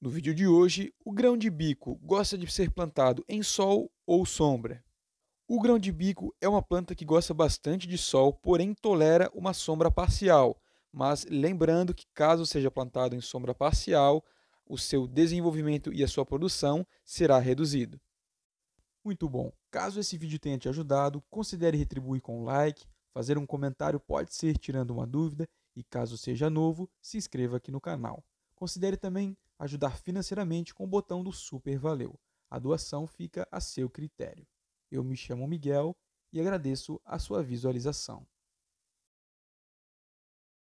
No vídeo de hoje, o grão de bico gosta de ser plantado em sol ou sombra? O grão de bico é uma planta que gosta bastante de sol, porém tolera uma sombra parcial. Mas lembrando que, caso seja plantado em sombra parcial, o seu desenvolvimento e a sua produção será reduzido. Muito bom! Caso esse vídeo tenha te ajudado, considere retribuir com um like, fazer um comentário pode ser tirando uma dúvida, e caso seja novo, se inscreva aqui no canal. Considere também ajudar financeiramente com o botão do Super Valeu. A doação fica a seu critério. Eu me chamo Miguel e agradeço a sua visualização.